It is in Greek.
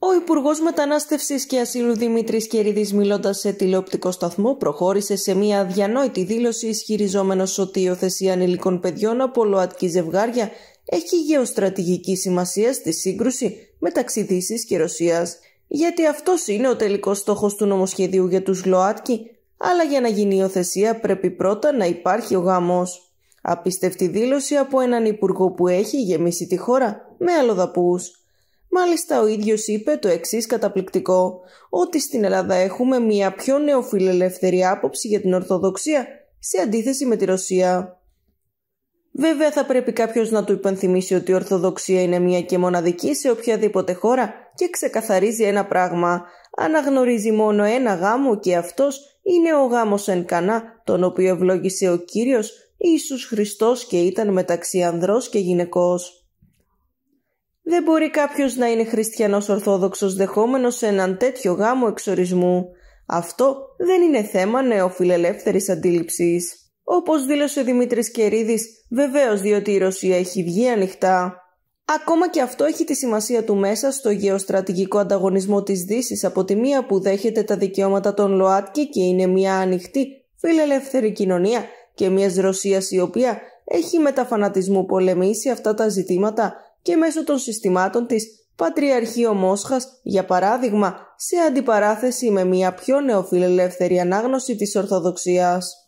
Ο Υπουργός Μετανάστευσης και Ασύλου Δημήτρης Κερίδης, μιλώντας σε τηλεοπτικό σταθμό, προχώρησε σε μια αδιανόητη δήλωση ισχυριζόμενος ότι η υιοθεσία ανηλικών παιδιών από ΛΟΑΤΚΙ ζευγάρια έχει γεωστρατηγική σημασία στη σύγκρουση μεταξύ Δύσης και Ρωσίας. Γιατί αυτός είναι ο τελικός στόχος του νομοσχεδίου για τους ΛΟΑΤΚΙ, αλλά για να γίνει η υιοθεσία πρέπει πρώτα να υπάρχει ο γάμος. Απίστευτη δήλωση από έναν υπουργό που έχει γεμίσει τη χώρα με άλλοδαπού. Μάλιστα ο ίδιος είπε το εξής καταπληκτικό, ότι στην Ελλάδα έχουμε μια πιο νεοφιλελεύθερη άποψη για την Ορθοδοξία σε αντίθεση με τη Ρωσία. Βέβαια θα πρέπει κάποιος να του υπενθυμίσει ότι η Ορθοδοξία είναι μια και μοναδική σε οποιαδήποτε χώρα και ξεκαθαρίζει ένα πράγμα. Αναγνωρίζει μόνο ένα γάμο και αυτός είναι ο γάμος εν κανά, τον οποίο ευλόγησε ο Κύριος Ιησούς Χριστός και ήταν μεταξύ ανδρός και γυναικός. Δεν μπορεί κάποιος να είναι χριστιανός ορθόδοξος δεχόμενος σε έναν τέτοιο γάμο εξορισμού. Αυτό δεν είναι θέμα νεοφιλελεύθερης αντίληψης. Όπως δήλωσε Δημήτρης Κερίδης, βεβαίως διότι η Ρωσία έχει βγει ανοιχτά. Ακόμα και αυτό έχει τη σημασία του μέσα στο γεωστρατηγικό ανταγωνισμό της δύσης από τη μία που δέχεται τα δικαιώματα των ΛΟΑΤΚΙ και είναι μια ανοιχτή φιλελεύθερη κοινωνία και μιας Ρωσίας η οποία έχει μεταφανατισμού πολεμήσει αυτά τα ζητήματα και μέσω των συστημάτων της Πατριαρχείο Μόσχας, για παράδειγμα, σε αντιπαράθεση με μια πιο νεοφιλελεύθερη ανάγνωση της Ορθοδοξίας.